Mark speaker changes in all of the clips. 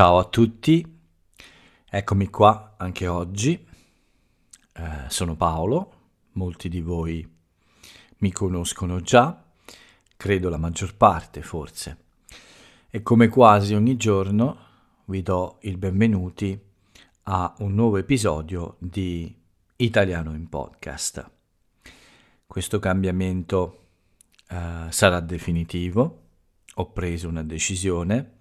Speaker 1: Ciao a tutti, eccomi qua anche oggi. Eh, sono Paolo, molti di voi mi conoscono già, credo la maggior parte forse. E come quasi ogni giorno vi do il benvenuti a un nuovo episodio di Italiano in Podcast. Questo cambiamento eh, sarà definitivo, ho preso una decisione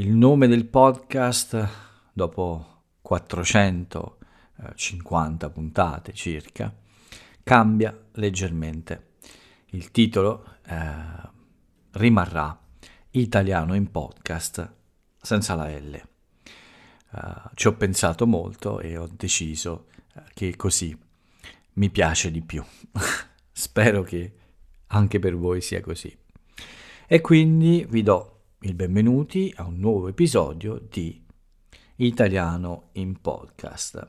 Speaker 1: il nome del podcast dopo 450 puntate circa cambia leggermente. Il titolo eh, rimarrà Italiano in podcast senza la L. Uh, ci ho pensato molto e ho deciso eh, che così mi piace di più. Spero che anche per voi sia così. E quindi vi do il benvenuti a un nuovo episodio di Italiano in Podcast.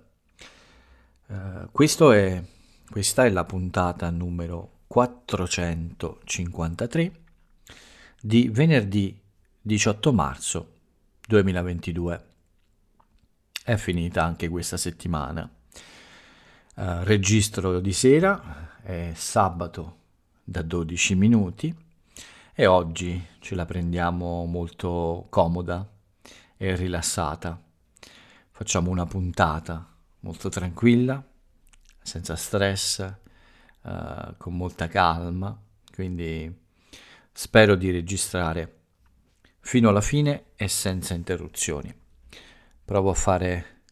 Speaker 1: Uh, è, questa è la puntata numero 453 di venerdì 18 marzo 2022. È finita anche questa settimana. Uh, registro di sera, è sabato da 12 minuti e oggi ce la prendiamo molto comoda e rilassata. Facciamo una puntata molto tranquilla, senza stress, eh, con molta calma, quindi spero di registrare fino alla fine e senza interruzioni. Provo a fare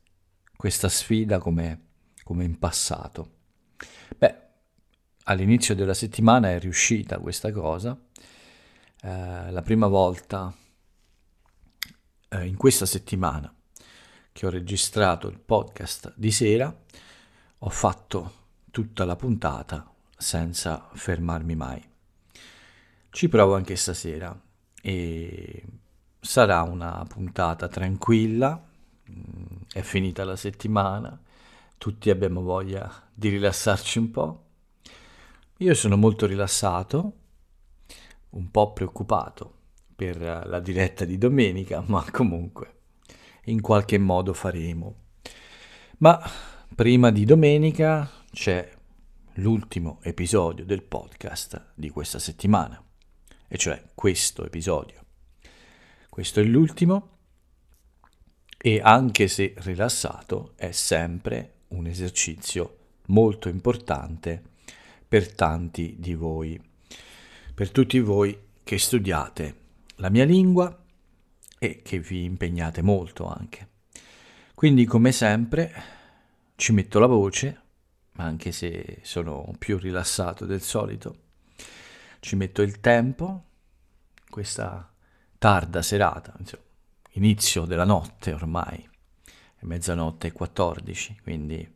Speaker 1: questa sfida come, come in passato. Beh, all'inizio della settimana è riuscita questa cosa eh, la prima volta eh, in questa settimana che ho registrato il podcast di sera, ho fatto tutta la puntata senza fermarmi mai. Ci provo anche stasera e sarà una puntata tranquilla, mm, è finita la settimana, tutti abbiamo voglia di rilassarci un po'. Io sono molto rilassato, un po' preoccupato per la diretta di domenica, ma comunque in qualche modo faremo. Ma prima di domenica c'è l'ultimo episodio del podcast di questa settimana, e cioè questo episodio. Questo è l'ultimo e anche se rilassato è sempre un esercizio molto importante per tanti di voi per tutti voi che studiate la mia lingua e che vi impegnate molto anche. Quindi come sempre ci metto la voce, anche se sono più rilassato del solito, ci metto il tempo, questa tarda serata, insomma, inizio della notte ormai, è mezzanotte e 14, quindi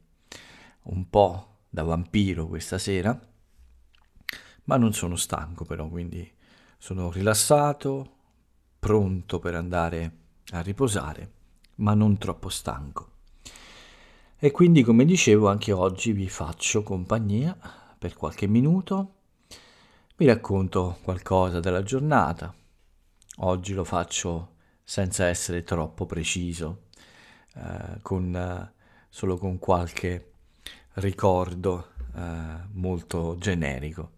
Speaker 1: un po' da vampiro questa sera ma non sono stanco però, quindi sono rilassato, pronto per andare a riposare, ma non troppo stanco. E quindi, come dicevo, anche oggi vi faccio compagnia per qualche minuto, vi racconto qualcosa della giornata. Oggi lo faccio senza essere troppo preciso, eh, con, eh, solo con qualche ricordo eh, molto generico.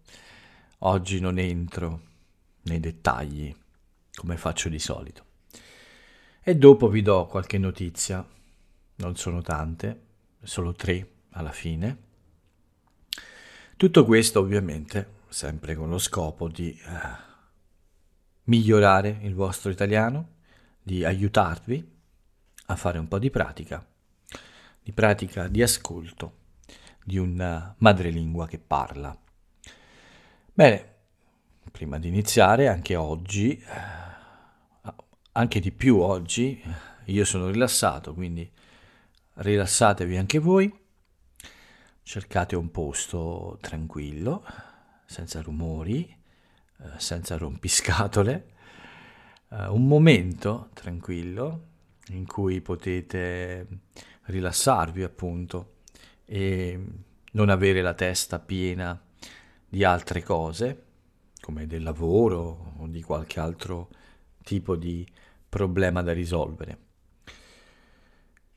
Speaker 1: Oggi non entro nei dettagli, come faccio di solito. E dopo vi do qualche notizia, non sono tante, solo tre alla fine. Tutto questo ovviamente sempre con lo scopo di eh, migliorare il vostro italiano, di aiutarvi a fare un po' di pratica, di pratica di ascolto di una eh, madrelingua che parla. Bene, prima di iniziare, anche oggi, eh, anche di più oggi, io sono rilassato, quindi rilassatevi anche voi, cercate un posto tranquillo, senza rumori, eh, senza rompiscatole, eh, un momento tranquillo in cui potete rilassarvi appunto e non avere la testa piena di di altre cose, come del lavoro o di qualche altro tipo di problema da risolvere.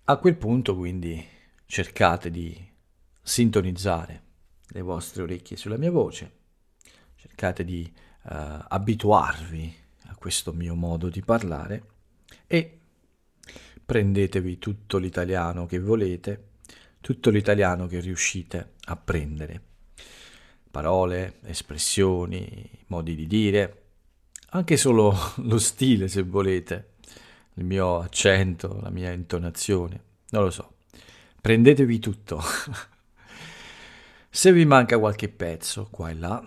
Speaker 1: A quel punto quindi cercate di sintonizzare le vostre orecchie sulla mia voce, cercate di eh, abituarvi a questo mio modo di parlare e prendetevi tutto l'italiano che volete, tutto l'italiano che riuscite a prendere parole, espressioni, modi di dire, anche solo lo stile se volete, il mio accento, la mia intonazione, non lo so. Prendetevi tutto. se vi manca qualche pezzo qua e là,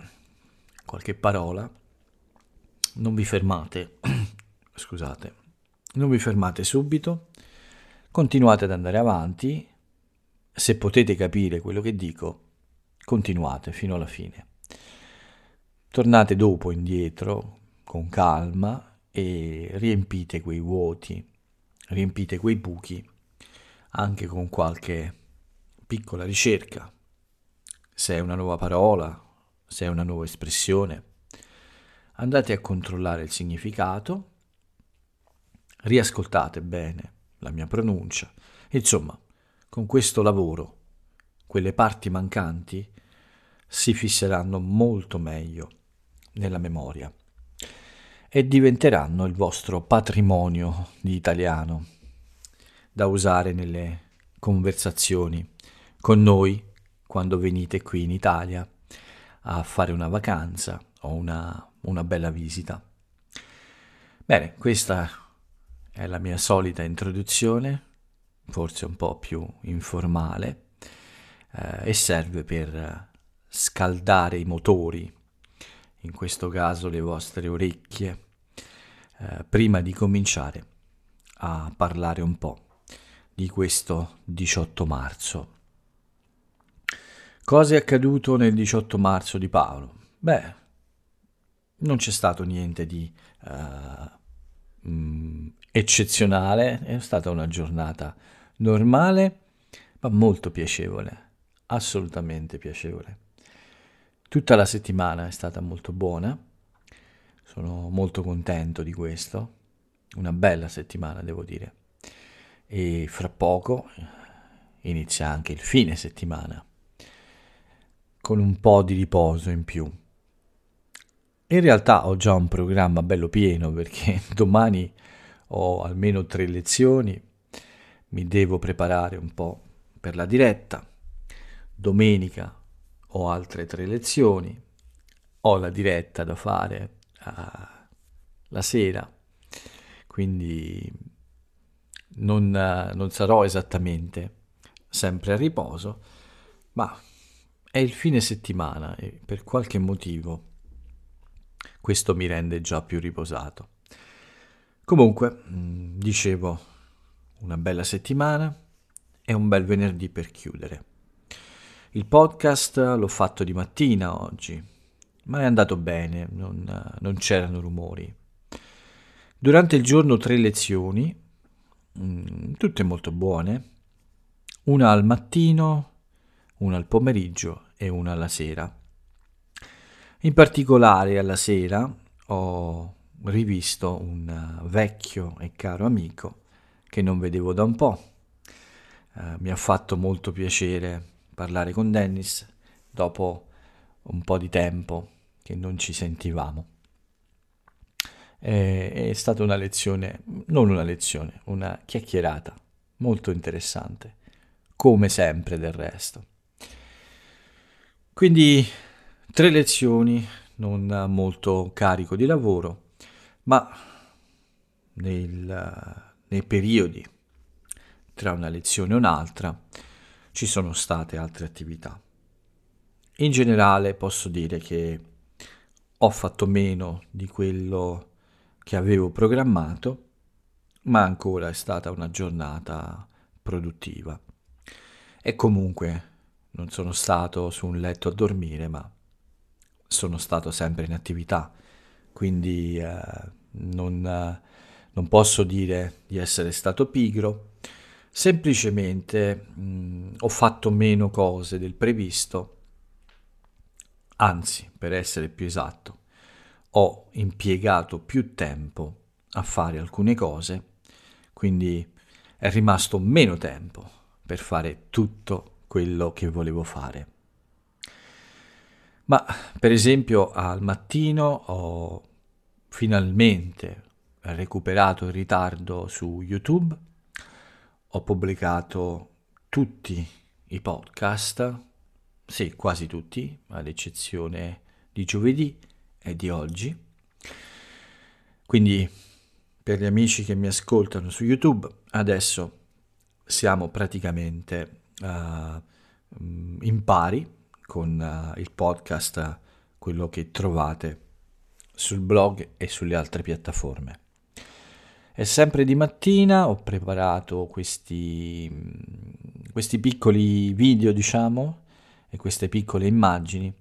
Speaker 1: qualche parola, non vi fermate, scusate, non vi fermate subito, continuate ad andare avanti, se potete capire quello che dico, continuate fino alla fine. Tornate dopo indietro con calma e riempite quei vuoti, riempite quei buchi anche con qualche piccola ricerca, se è una nuova parola, se è una nuova espressione. Andate a controllare il significato, riascoltate bene la mia pronuncia, insomma, con questo lavoro, quelle parti mancanti si fisseranno molto meglio nella memoria e diventeranno il vostro patrimonio di italiano da usare nelle conversazioni con noi quando venite qui in Italia a fare una vacanza o una, una bella visita. Bene, questa è la mia solita introduzione, forse un po' più informale, eh, e serve per scaldare i motori, in questo caso le vostre orecchie, eh, prima di cominciare a parlare un po' di questo 18 marzo. Cosa è accaduto nel 18 marzo di Paolo? Beh, non c'è stato niente di uh, eccezionale, è stata una giornata normale, ma molto piacevole, assolutamente piacevole. Tutta la settimana è stata molto buona, sono molto contento di questo, una bella settimana devo dire. E fra poco eh, inizia anche il fine settimana, con un po' di riposo in più. In realtà ho già un programma bello pieno perché domani ho almeno tre lezioni, mi devo preparare un po' per la diretta, domenica ho altre tre lezioni, ho la diretta da fare uh, la sera, quindi non, uh, non sarò esattamente sempre a riposo, ma è il fine settimana e per qualche motivo questo mi rende già più riposato. Comunque, mm, dicevo, una bella settimana e un bel venerdì per chiudere. Il podcast l'ho fatto di mattina oggi, ma è andato bene, non, non c'erano rumori. Durante il giorno tre lezioni, mm, tutte molto buone, una al mattino, una al pomeriggio e una alla sera. In particolare alla sera ho rivisto un vecchio e caro amico che non vedevo da un po'. Eh, mi ha fatto molto piacere parlare con Dennis dopo un po' di tempo che non ci sentivamo. è stata una lezione, non una lezione, una chiacchierata molto interessante, come sempre del resto. Quindi tre lezioni, non molto carico di lavoro, ma nel, nei periodi tra una lezione e un'altra ci sono state altre attività. In generale posso dire che ho fatto meno di quello che avevo programmato, ma ancora è stata una giornata produttiva. E comunque non sono stato su un letto a dormire, ma sono stato sempre in attività, quindi eh, non, eh, non posso dire di essere stato pigro, Semplicemente mh, mm, ho fatto meno cose del previsto, anzi, per essere più esatto, ho impiegato più tempo a fare alcune cose, quindi è rimasto meno tempo per fare tutto quello che volevo fare. Ma per esempio al mattino ho finalmente recuperato il ritardo su YouTube ho pubblicato tutti i podcast, sì, quasi tutti, ad eccezione di giovedì e di oggi. Quindi per gli amici che mi ascoltano su YouTube, adesso siamo praticamente uh, in pari con uh, il podcast, quello che trovate sul blog e sulle altre piattaforme. E sempre di mattina ho preparato questi, questi piccoli video, diciamo, e queste piccole immagini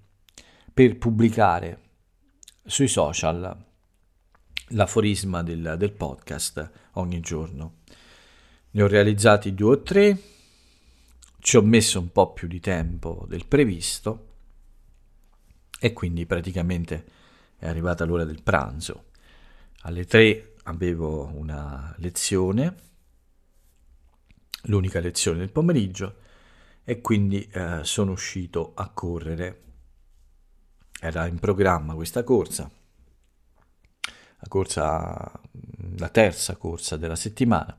Speaker 1: per pubblicare sui social l'aforisma del, del podcast ogni giorno. Ne ho realizzati due o tre, ci ho messo un po' più di tempo del previsto e quindi praticamente è arrivata l'ora del pranzo. Alle 3 avevo una lezione, l'unica lezione del pomeriggio, e quindi eh, sono uscito a correre. Era in programma questa corsa, la, corsa, la terza corsa della settimana.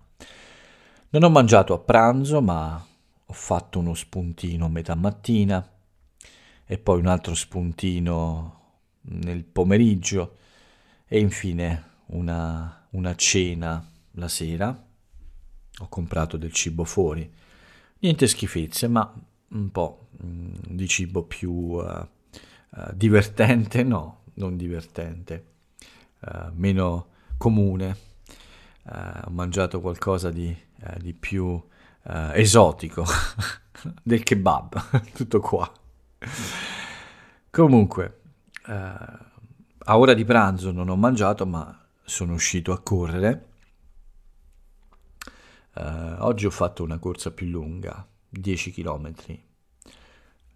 Speaker 1: Non ho mangiato a pranzo, ma ho fatto uno spuntino a metà mattina e poi un altro spuntino nel pomeriggio e infine una, una cena la sera, ho comprato del cibo fuori, niente schifezze, ma un po' mm, di cibo più uh, uh, divertente, no, non divertente, uh, meno comune. ho mangiato qualcosa di, di più esotico del kebab, tutto qua. Comunque, a ora di pranzo non ho mangiato, ma sono uscito a correre. Eh, oggi ho fatto una corsa più lunga, 10 km,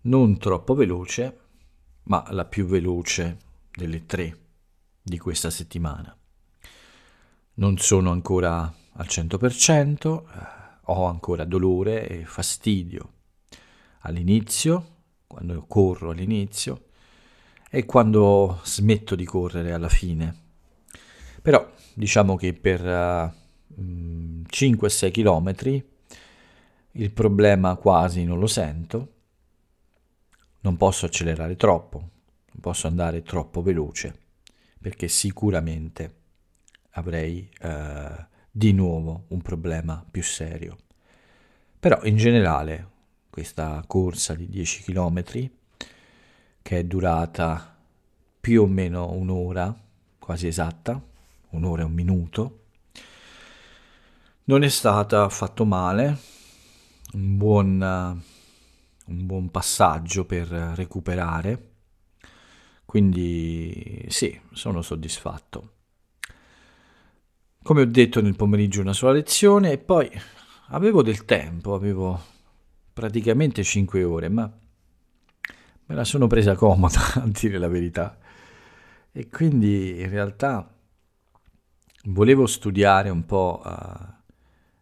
Speaker 1: non troppo veloce, ma la più veloce delle tre di questa settimana. Non sono ancora al 100%, eh, ho ancora dolore e fastidio all'inizio, quando corro all'inizio, e quando smetto di correre alla fine però diciamo che per uh, 5-6 km il problema quasi non lo sento, non posso accelerare troppo, non posso andare troppo veloce, perché sicuramente avrei uh, di nuovo un problema più serio. Però in generale questa corsa di 10 km che è durata più o meno un'ora quasi esatta un'ora e un minuto. Non è stata affatto male, un buon, un buon passaggio per recuperare, quindi sì, sono soddisfatto. Come ho detto nel pomeriggio una sola lezione e poi avevo del tempo, avevo praticamente 5 ore, ma me la sono presa comoda a dire la verità. E quindi in realtà volevo studiare un po' uh,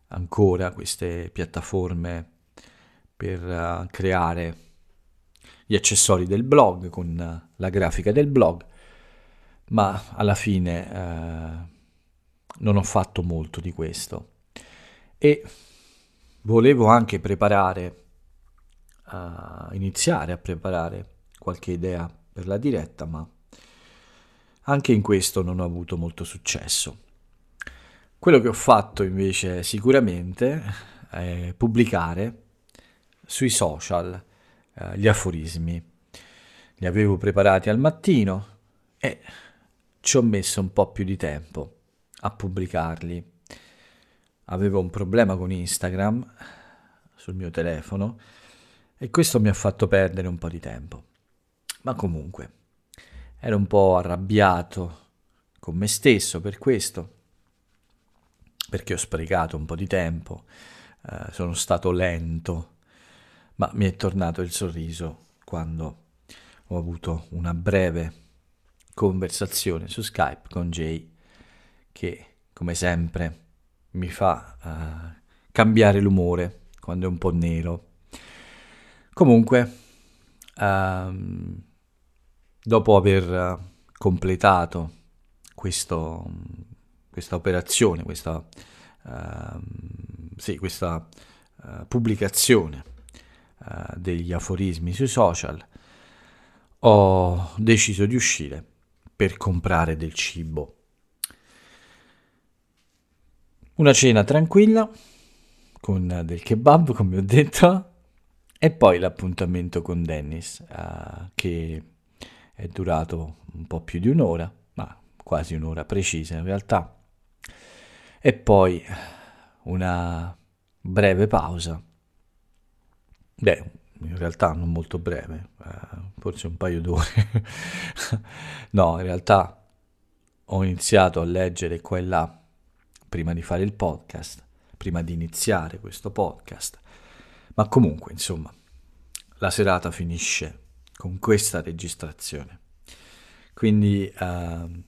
Speaker 1: ancora queste piattaforme per uh, creare gli accessori del blog con eh, la grafica del blog, ma alla fine non ho fatto molto di questo. E volevo anche preparare, uh, iniziare a preparare qualche idea per la diretta, ma anche in questo non ho avuto molto successo. Quello che ho fatto invece sicuramente è pubblicare sui social eh, gli aforismi. Li avevo preparati al mattino e ci ho messo un po' più di tempo a pubblicarli. Avevo un problema con Instagram sul mio telefono e questo mi ha fatto perdere un po' di tempo. Ma comunque, ero un po' arrabbiato con me stesso per questo perché ho sprecato un po' di tempo, eh, sono stato lento, ma mi è tornato il sorriso quando ho avuto una breve conversazione su Skype con Jay che come sempre mi fa uh, cambiare l'umore quando è un po' nero. Comunque, uh, dopo aver eh, completato questo questa operazione, questa, uh, sì, questa uh, pubblicazione uh, degli aforismi sui social, ho deciso di uscire per comprare del cibo. Una cena tranquilla con del kebab, come ho detto, e poi l'appuntamento con Dennis, eh, che è durato un po' più di un'ora, ma quasi un'ora precisa in realtà e poi una breve pausa. Beh, in realtà non molto breve, eh, forse un paio d'ore. no, in realtà ho iniziato a leggere quella prima di fare il podcast, prima di iniziare questo podcast. Ma comunque, insomma, la serata finisce con questa registrazione. Quindi eh,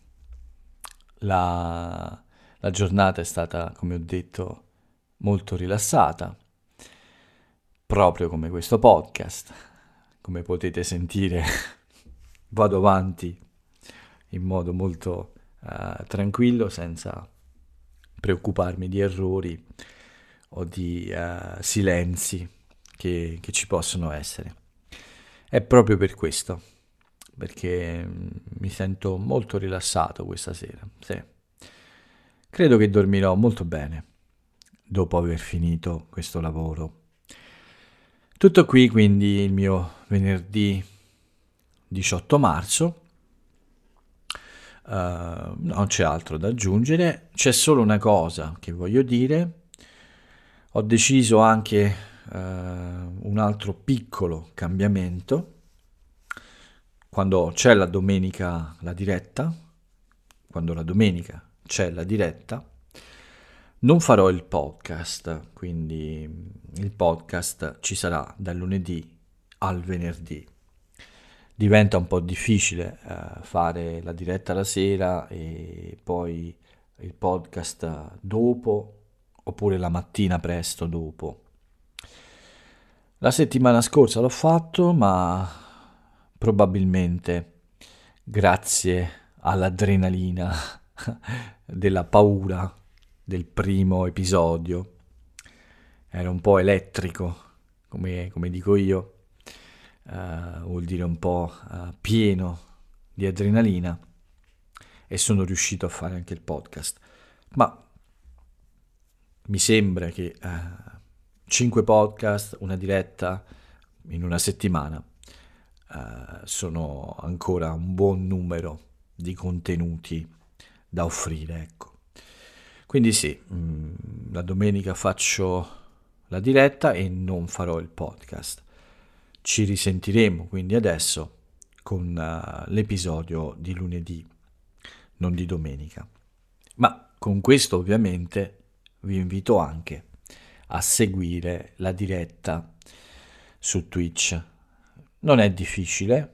Speaker 1: la la giornata è stata, come ho detto, molto rilassata, proprio come questo podcast. Come potete sentire, vado avanti in modo molto uh, tranquillo, senza preoccuparmi di errori o di uh, silenzi che, che ci possono essere. È proprio per questo, perché mm, mi sento molto rilassato questa sera. Sì. Credo che dormirò molto bene dopo aver finito questo lavoro. Tutto qui quindi il mio venerdì 18 marzo. Uh, non c'è altro da aggiungere, c'è solo una cosa che voglio dire. Ho deciso anche uh, un altro piccolo cambiamento. Quando c'è la domenica la diretta, quando la domenica c'è la diretta. Non farò il podcast, quindi il podcast ci sarà dal lunedì al venerdì. Diventa un po' difficile eh, fare la diretta la sera e poi il podcast dopo oppure la mattina presto dopo. La settimana scorsa l'ho fatto, ma probabilmente grazie all'adrenalina della paura del primo episodio. Era un po' elettrico, come, come dico io, uh, vuol dire un po' uh, pieno di adrenalina e sono riuscito a fare anche il podcast. Ma mi sembra che uh, eh, 5 podcast, una diretta in una settimana sono ancora un buon numero di contenuti da offrire. Ecco. Quindi sì, mm, la domenica faccio la diretta e non farò il podcast. Ci risentiremo quindi adesso con eh, l'episodio di lunedì, non di domenica. Ma con questo ovviamente vi invito anche a seguire la diretta su Twitch. Non è difficile,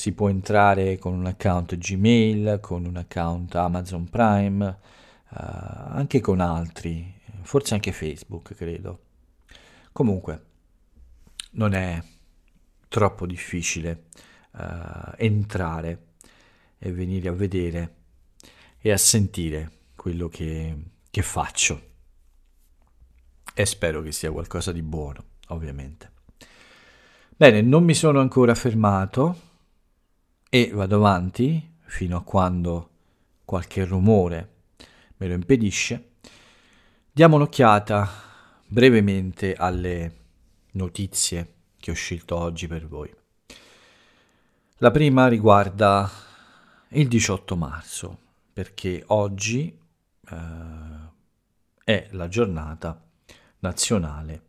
Speaker 1: si può entrare con un account Gmail, con un account Amazon Prime, eh, anche con altri, forse anche Facebook, credo. Comunque, non è troppo difficile eh, entrare e venire a vedere e a sentire quello che, che faccio. E spero che sia qualcosa di buono, ovviamente. Bene, non mi sono ancora fermato, e vado avanti fino a quando qualche rumore me lo impedisce. Diamo un'occhiata brevemente alle notizie che ho scelto oggi per voi. La prima riguarda il 18 marzo, perché oggi eh, è la giornata nazionale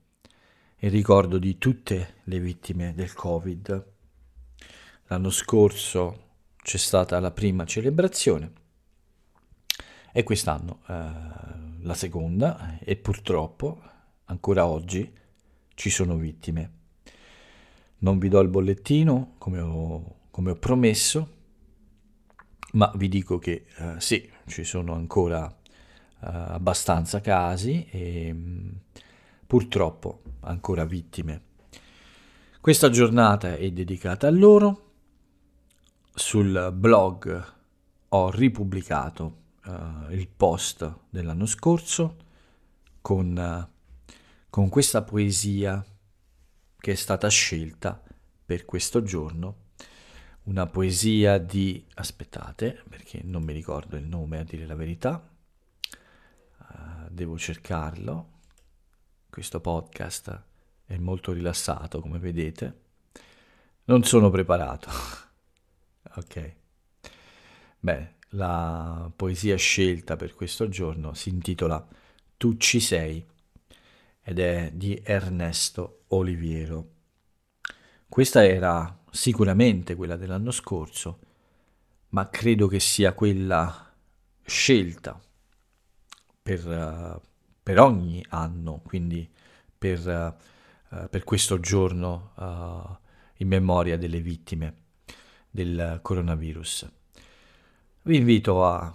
Speaker 1: in ricordo di tutte le vittime del Covid L'anno scorso c'è stata la prima celebrazione e quest'anno eh, la seconda e purtroppo ancora oggi ci sono vittime. Non vi do il bollettino come ho, come ho promesso, ma vi dico che eh, sì, ci sono ancora eh, abbastanza casi e mh, mm, purtroppo ancora vittime. Questa giornata è dedicata a loro sul blog ho ripubblicato uh, il post dell'anno scorso con, uh, con questa poesia che è stata scelta per questo giorno. Una poesia di... aspettate, perché non mi ricordo il nome a dire la verità. Uh, devo cercarlo. Questo podcast è molto rilassato, come vedete. Non sono preparato. Ok. Bene, la poesia scelta per questo giorno si intitola Tu ci sei ed è di Ernesto Oliviero. Questa era sicuramente quella dell'anno scorso, ma credo che sia quella scelta per, eh, per ogni anno, quindi per, eh, per questo giorno eh, in memoria delle vittime del coronavirus. Vi invito a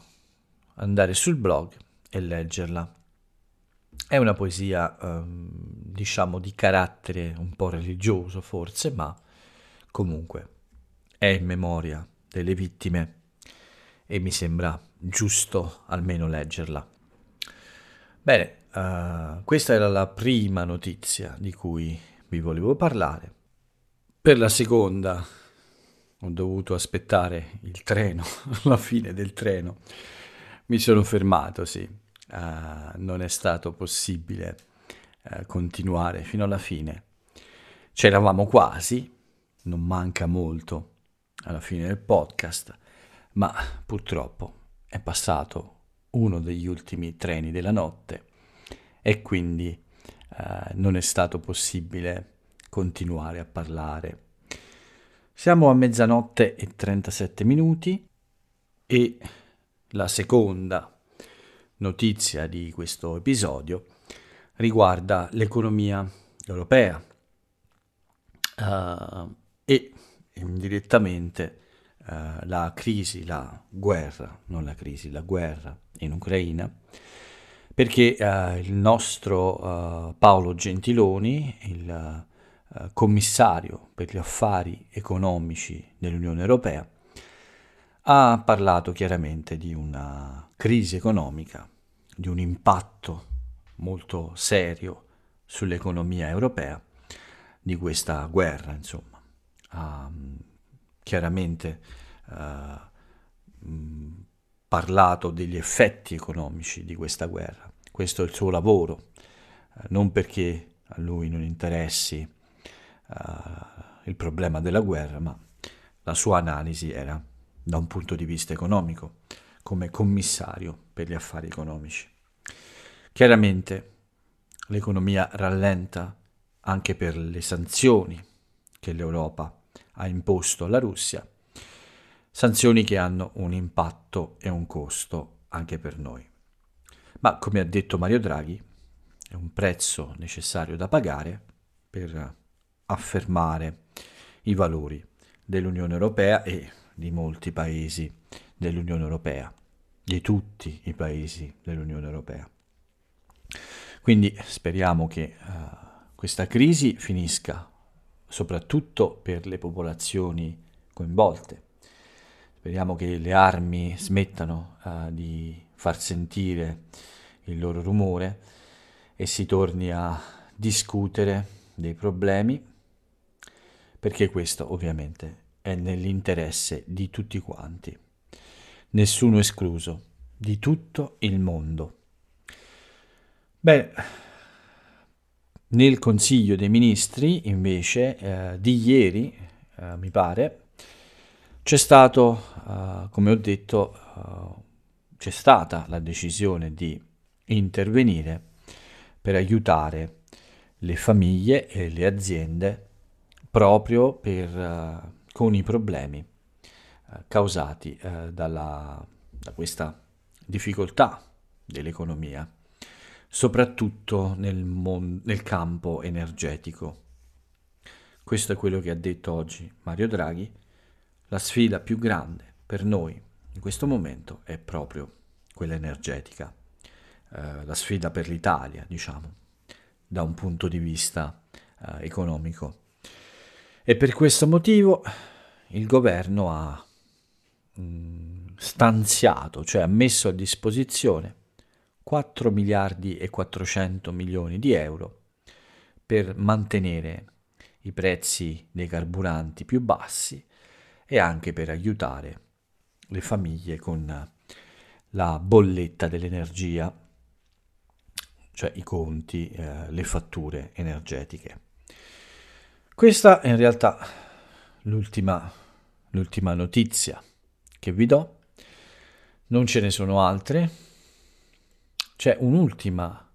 Speaker 1: andare sul blog e leggerla. È una poesia, ehm, diciamo, di carattere un po' religioso forse, ma comunque è in memoria delle vittime e mi sembra giusto almeno leggerla. Bene, uh, questa era la prima notizia di cui vi volevo parlare. Per la seconda ho dovuto aspettare il treno, la fine del treno. Mi sono fermato, sì, uh, non è stato possibile uh, continuare fino alla fine. C'eravamo quasi, non manca molto alla fine del podcast, ma purtroppo è passato uno degli ultimi treni della notte e quindi eh, non è stato possibile continuare a parlare siamo a mezzanotte e 37 minuti e la seconda notizia di questo episodio riguarda l'economia europea uh, e indirettamente uh, la crisi, la guerra, non la crisi, la guerra in Ucraina, perché uh, il nostro Paolo Gentiloni, il eh, commissario per gli affari economici dell'Unione Europea, ha parlato chiaramente di una crisi economica, di un impatto molto serio sull'economia europea di questa guerra, insomma. Ha mm, chiaramente eh, mm, parlato degli effetti economici di questa guerra. Questo è il suo lavoro, eh, non perché a lui non interessi eh, il problema della guerra, ma la sua analisi era da un punto di vista economico, come commissario per gli affari economici. Chiaramente l'economia rallenta anche per le sanzioni che l'Europa ha imposto alla Russia, sanzioni che hanno un impatto e un costo anche per noi. Ma come ha detto Mario Draghi, è un prezzo necessario da pagare per affermare i valori dell'Unione Europea e di molti paesi dell'Unione Europea, di tutti i paesi dell'Unione Europea. Quindi speriamo che uh, questa crisi finisca, soprattutto per le popolazioni coinvolte. Speriamo che le armi smettano uh, di far sentire il loro rumore e si torni a discutere dei problemi perché questo ovviamente è nell'interesse di tutti quanti, nessuno escluso, di tutto il mondo. Beh, nel Consiglio dei Ministri invece eh, di ieri, eh, mi pare, c'è stato, eh, come ho detto, eh, c'è stata la decisione di intervenire per aiutare le famiglie e le aziende proprio per, eh, con i problemi eh, causati eh, dalla, da questa difficoltà dell'economia, soprattutto nel, mon- nel campo energetico. Questo è quello che ha detto oggi Mario Draghi. La sfida più grande per noi in questo momento è proprio quella energetica, eh, la sfida per l'Italia, diciamo, da un punto di vista eh, economico. E per questo motivo il governo ha mm, stanziato, cioè ha messo a disposizione 4 miliardi e 400 milioni di euro per mantenere i prezzi dei carburanti più bassi e anche per aiutare le famiglie con la bolletta dell'energia, cioè i conti, eh, le fatture energetiche. Questa è in realtà l'ultima, l'ultima notizia che vi do. Non ce ne sono altre. C'è un'ultima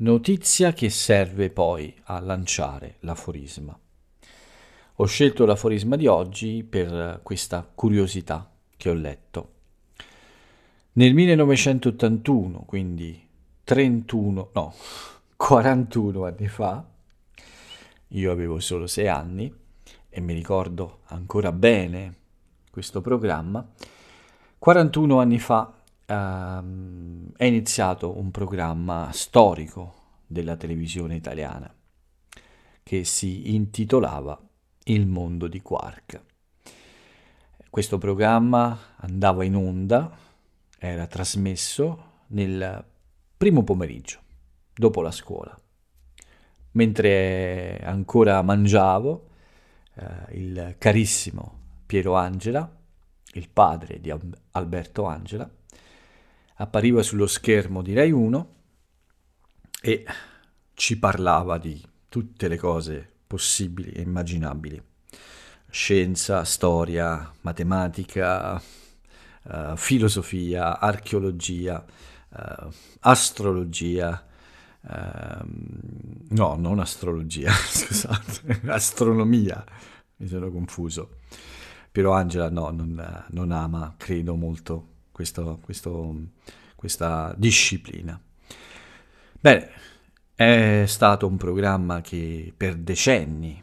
Speaker 1: notizia che serve poi a lanciare l'aforisma. Ho scelto l'aforisma di oggi per questa curiosità che ho letto. Nel 1981, quindi 31, no, 41 anni fa, io avevo solo sei anni e mi ricordo ancora bene questo programma. 41 anni fa ehm, è iniziato un programma storico della televisione italiana che si intitolava Il mondo di Quark. Questo programma andava in onda, era trasmesso nel primo pomeriggio, dopo la scuola mentre ancora mangiavo, eh, il carissimo Piero Angela, il padre di Alberto Angela, appariva sullo schermo di Rai 1 e ci parlava di tutte le cose possibili e immaginabili. Scienza, storia, matematica, eh, filosofia, archeologia, eh, astrologia, Uh, no, non astrologia, scusate, astronomia, mi sono confuso. Piero Angela no, non, non ama, credo molto, questo, questo, questa disciplina. Bene, è stato un programma che per decenni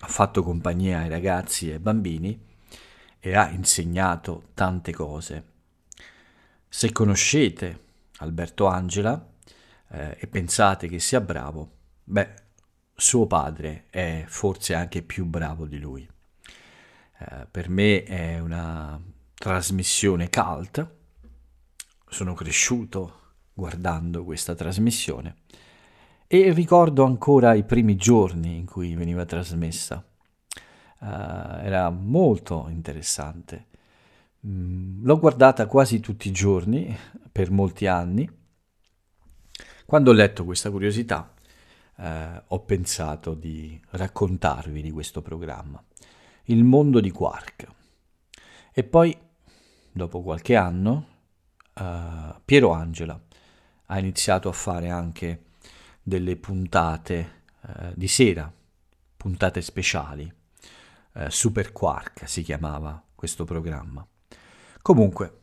Speaker 1: ha fatto compagnia ai ragazzi e ai bambini e ha insegnato tante cose. Se conoscete Alberto Angela, eh, e pensate che sia bravo, beh, suo padre è forse anche più bravo di lui. Eh, per me è una trasmissione cult, sono cresciuto guardando questa trasmissione e ricordo ancora i primi giorni in cui veniva trasmessa. Uh, era molto interessante. Mm, l'ho guardata quasi tutti i giorni per molti anni quando ho letto questa curiosità eh, ho pensato di raccontarvi di questo programma, Il mondo di Quark. E poi, dopo qualche anno, eh, Piero Angela ha iniziato a fare anche delle puntate eh, di sera, puntate speciali. Eh, Super Quark si chiamava questo programma. Comunque,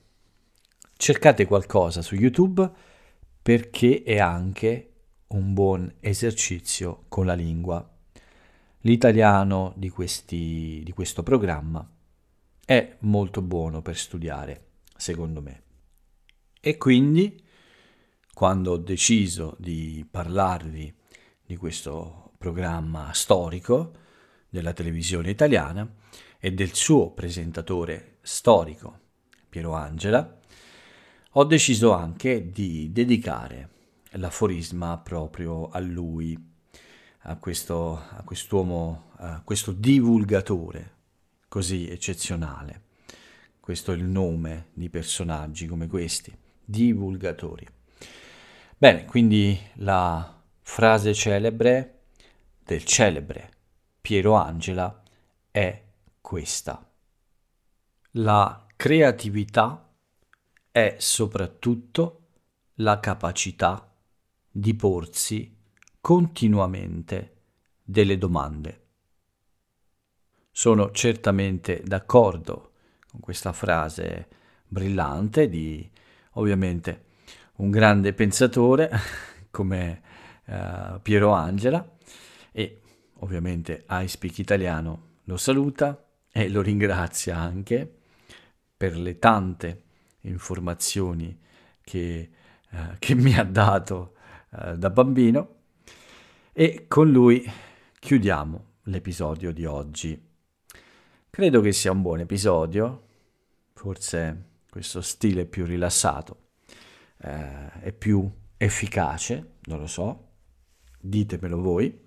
Speaker 1: cercate qualcosa su YouTube perché è anche un buon esercizio con la lingua. L'italiano di, questi, di questo programma è molto buono per studiare, secondo me. E quindi, quando ho deciso di parlarvi di questo programma storico della televisione italiana e del suo presentatore storico, Piero Angela, ho deciso anche di dedicare l'aforisma proprio a lui, a, questo, a quest'uomo, a questo divulgatore così eccezionale. Questo è il nome di personaggi come questi, divulgatori. Bene, quindi la frase celebre del celebre Piero Angela è questa. La creatività è soprattutto la capacità di porsi continuamente delle domande. Sono certamente d'accordo con questa frase brillante di ovviamente un grande pensatore come eh, Piero Angela e ovviamente iSpeak Italiano lo saluta e lo ringrazia anche per le tante informazioni che, eh, che mi ha dato eh, da bambino e con lui chiudiamo l'episodio di oggi. Credo che sia un buon episodio, forse questo stile più rilassato eh, è più efficace, non lo so, ditemelo voi,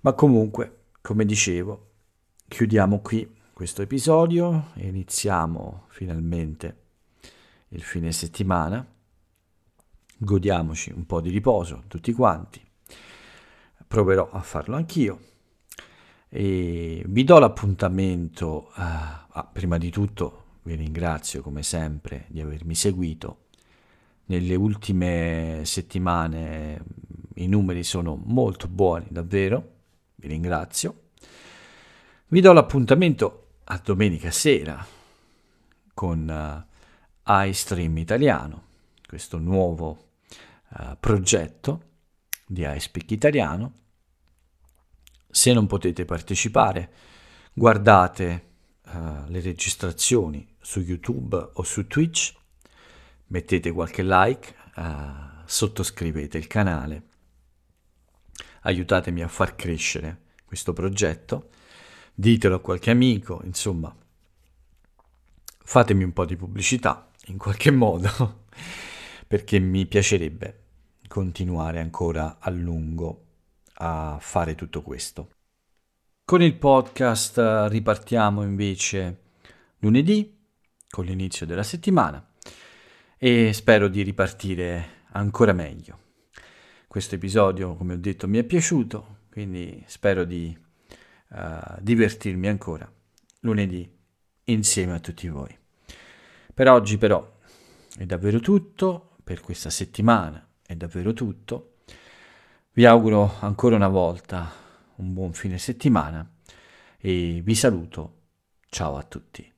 Speaker 1: ma comunque, come dicevo, chiudiamo qui questo episodio e iniziamo finalmente a il fine settimana, godiamoci un po' di riposo tutti quanti, proverò a farlo anch'io e vi do l'appuntamento, eh, ah, prima di tutto vi ringrazio come sempre di avermi seguito, nelle ultime settimane mm, i numeri sono molto buoni davvero, vi ringrazio, vi do l'appuntamento a domenica sera con... Uh, iStream Italiano, questo nuovo eh, progetto di iSpeak Italiano. Se non potete partecipare, guardate eh, le registrazioni su YouTube o su Twitch, mettete qualche like, eh, sottoscrivete il canale, aiutatemi a far crescere questo progetto, ditelo a qualche amico, insomma, fatemi un po' di pubblicità in qualche modo, perché mi piacerebbe continuare ancora a lungo a fare tutto questo. Con il podcast eh, ripartiamo invece lunedì, con l'inizio della settimana, e spero di ripartire ancora meglio. Questo episodio, come ho detto, mi è piaciuto, quindi spero di uh, divertirmi ancora lunedì insieme a tutti voi. Per oggi però è davvero tutto, per questa settimana è davvero tutto. Vi auguro ancora una volta un buon fine settimana e vi saluto. Ciao a tutti.